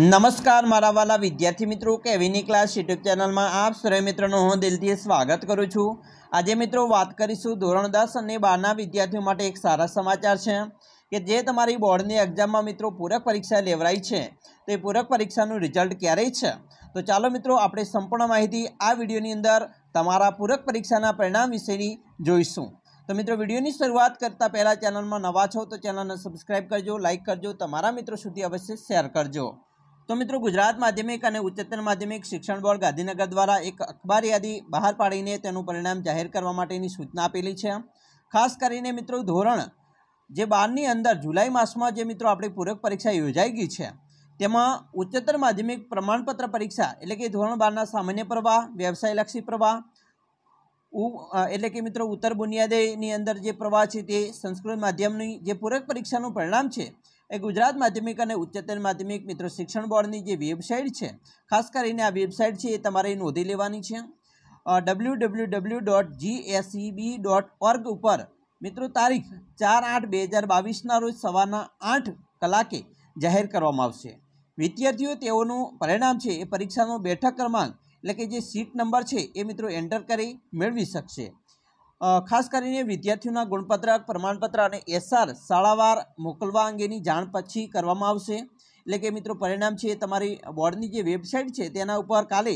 નમસ્કાર મારા વાલા વિદ્યાર્થી મિત્રો કેવીની ક્લાસ યુટ્યુબ ચેનલમાં આપ સર્વે મિત્રોનું હું દિલથી સ્વાગત કરું છું આજે મિત્રો વાત કરીશું ધોરણ દસ અને બારના વિદ્યાર્થીઓ માટે એક સારા સમાચાર છે કે જે તમારી બોર્ડની એક્ઝામમાં મિત્રો પૂરક પરીક્ષા લેવરાઈ છે તો એ પૂરક પરીક્ષાનું રિઝલ્ટ ક્યારે છે તો ચાલો મિત્રો આપણે સંપૂર્ણ માહિતી આ વિડીયોની અંદર તમારા પૂરક પરીક્ષાના પરિણામ વિશેની જોઈશું તો મિત્રો વિડીયોની શરૂઆત કરતાં પહેલાં ચેનલમાં નવા છો તો ચેનલને સબસ્ક્રાઈબ કરજો લાઇક કરજો તમારા મિત્રો સુધી અવશ્ય શેર કરજો તો મિત્રો ગુજરાત માધ્યમિક અને ઉચ્ચતર માધ્યમિક શિક્ષણ બોર્ડ ગાંધીનગર દ્વારા એક અખબાર યાદી બહાર પાડીને તેનું પરિણામ જાહેર કરવા માટેની સૂચના આપેલી છે ખાસ કરીને મિત્રો ધોરણ જે બારની અંદર જુલાઈ માસમાં જે મિત્રો આપણી પૂરક પરીક્ષા યોજાઈ ગઈ છે તેમાં ઉચ્ચતર માધ્યમિક પ્રમાણપત્ર પરીક્ષા એટલે કે ધોરણ બારના સામાન્ય પ્રવાહ વ્યવસાયલક્ષી પ્રવાહ એટલે કે મિત્રો ઉત્તર બુનિયાદીની અંદર જે પ્રવાહ છે તે સંસ્કૃત માધ્યમની જે પૂરક પરીક્ષાનું પરિણામ છે એ ગુજરાત માધ્યમિક અને ઉચ્ચતર માધ્યમિક મિત્રો શિક્ષણ બોર્ડની જે વેબસાઇટ છે ખાસ કરીને આ વેબસાઇટ છે એ તમારે નોંધી લેવાની છે W W W dot GSEB dot org ઉપર મિત્રો તારીખ ચાર આઠ બે હજાર બાવીસના રોજ સવારના આઠ કલાકે જાહેર કરવામાં આવશે વિદ્યાર્થીઓ તેઓનું પરિણામ છે એ પરીક્ષાનો બેઠક ક્રમાંક એટલે કે જે સીટ નંબર છે એ મિત્રો એન્ટર કરી મેળવી શકશે ખાસ કરીને વિદ્યાર્થીઓના ગુણપત્રક પ્રમાણપત્ર અને એસઆર શાળાવાર મોકલવા અંગેની જાણ પછી કરવામાં આવશે એટલે કે મિત્રો પરિણામ છે તમારી બોર્ડની જે વેબસાઇટ છે તેના ઉપર કાલે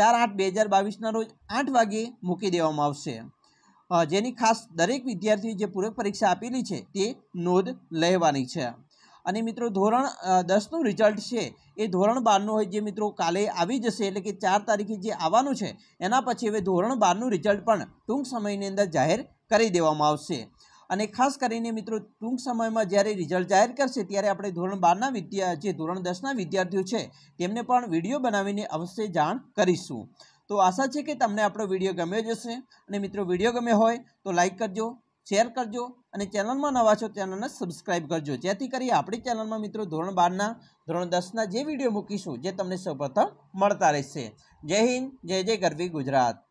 ચાર આઠ બે હજાર બાવીસના રોજ આઠ વાગે મૂકી દેવામાં આવશે જેની ખાસ દરેક વિદ્યાર્થીએ જે પૂરક પરીક્ષા આપેલી છે તે નોંધ લેવાની છે અને મિત્રો ધોરણ દસનું રિઝલ્ટ છે એ ધોરણ બારનું હોય જે મિત્રો કાલે આવી જશે એટલે કે ચાર તારીખે જે આવવાનું છે એના પછી હવે ધોરણ બારનું રિઝલ્ટ પણ ટૂંક સમયની અંદર જાહેર કરી દેવામાં આવશે અને ખાસ કરીને મિત્રો ટૂંક સમયમાં જ્યારે રિઝલ્ટ જાહેર કરશે ત્યારે આપણે ધોરણ બારના વિદ્યા જે ધોરણ દસના વિદ્યાર્થીઓ છે તેમને પણ વિડીયો બનાવીને અવશ્ય જાણ કરીશું તો આશા છે કે તમને આપણો વિડીયો ગમ્યો જ હશે અને મિત્રો વિડીયો ગમ્યો હોય તો લાઇક કરજો શેર કરજો અને ચેનલમાં નવા છો ચેનલને સબસ્ક્રાઇબ કરજો જેથી કરી આપણી ચેનલમાં મિત્રો ધોરણ બારના ધોરણ દસના જે વિડીયો મૂકીશું જે તમને સૌપ્રથમ મળતા રહેશે જય હિન્દ જય જય ગરવી ગુજરાત